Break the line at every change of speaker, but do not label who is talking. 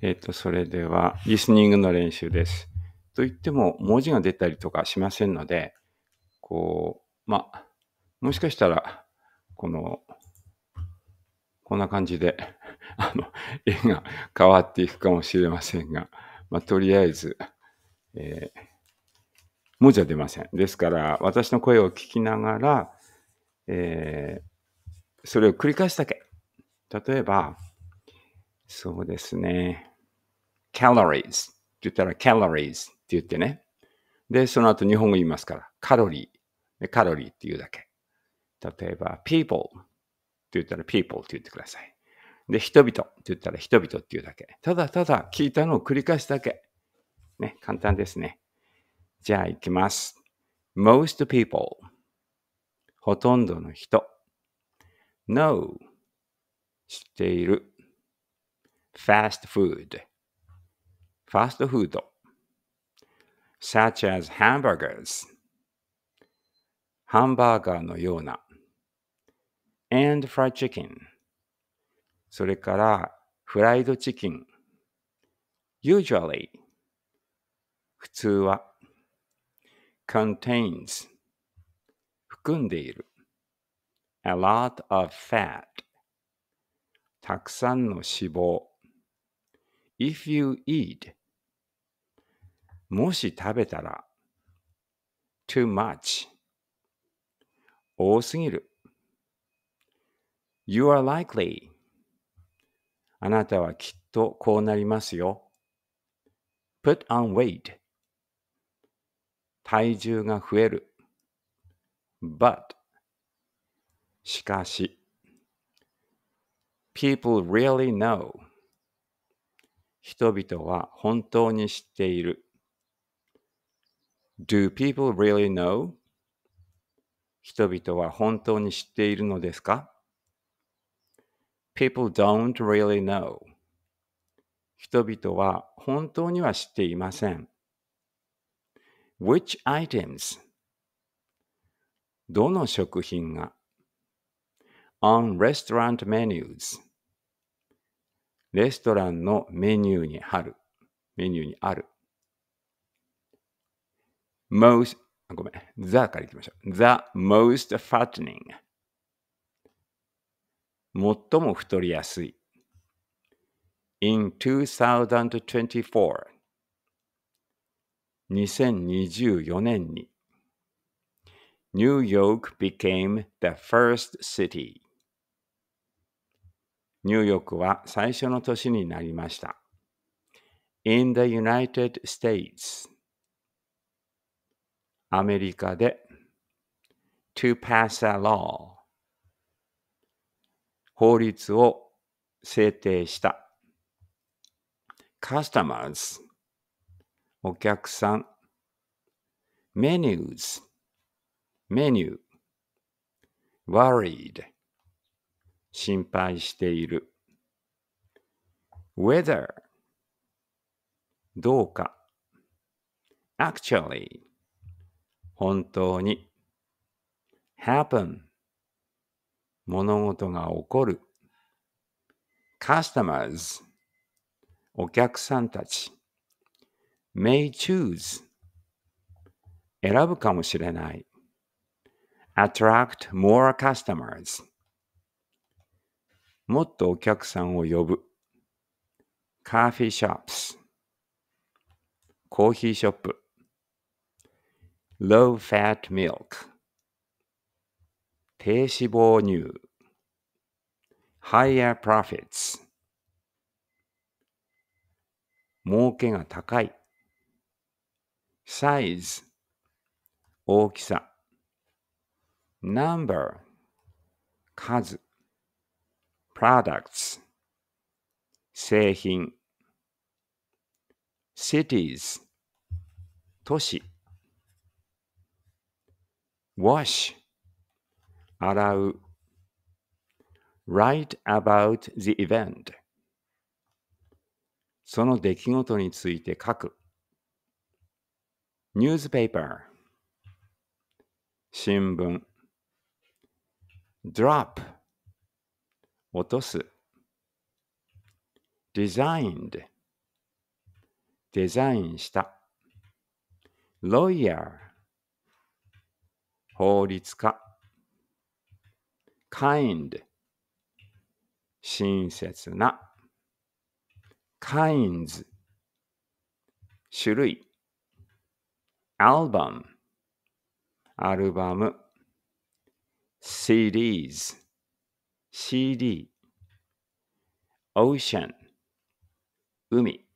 えっ、ー、と、それでは、リスニングの練習です。と言っても、文字が出たりとかしませんので、こう、まあ、もしかしたら、この、こんな感じで、あの、絵が変わっていくかもしれませんが、まあ、とりあえず、えー、文字は出ません。ですから、私の声を聞きながら、えー、それを繰り返すだけ。例えば、そうですね。calories って言ったら calories って言ってね。で、その後日本語言いますから、カロリー。でカロリーって言うだけ。例えば、people って言ったら people って言ってください。で、人々って言ったら人々って言うだけ。ただただ聞いたのを繰り返すだけ。ね、簡単ですね。じゃあ行きます。most people ほとんどの人 know 知っている fast food, fast food, such as hamburgers, ハンバーガーのような、and fried chicken, それからフライドチキン、usually, 普通は、contains, 含んでいる、a lot of fat, たくさんの脂肪、if you eat もし食べたら too much 多すぎる you are likely あなたはきっとこうなりますよ put on weight 体重が増える but しかし people really know 人々は本当に知っている Do people really know? 人々は本当に知っているのですか ?People don't really know. 人々は本当には知っていません。Which items? どの食品が ?On restaurant menus レストランのメニューにある。メニューにある。most, ごめん、the からいきましょう。the most fattening. 最も太りやすい。in 2024 2024年に New York became the first city ニューヨークは最初の年になりました。In the United States アメリカで to pass a law 法律を制定した customers お客さん menus メニュー worried 心配している。whether どうか actually 本当に happen 物事が起こる customers お客さんたち may choose 選ぶかもしれない attract more customers もっとお客さんを呼ぶ。カーフィーショップス。コーヒーショップ。low fat milk 低脂肪乳 higher profits 儲けが高い size 大きさ number 数 products 製品 cities 都市 wash 洗う write about the event その出来事について書く newspaper 新聞 drop 落とす。designed デザインした。lawyer 法律家。kind 親切な。kinds 種類。album アルバム。CDs CD、Ocean、海。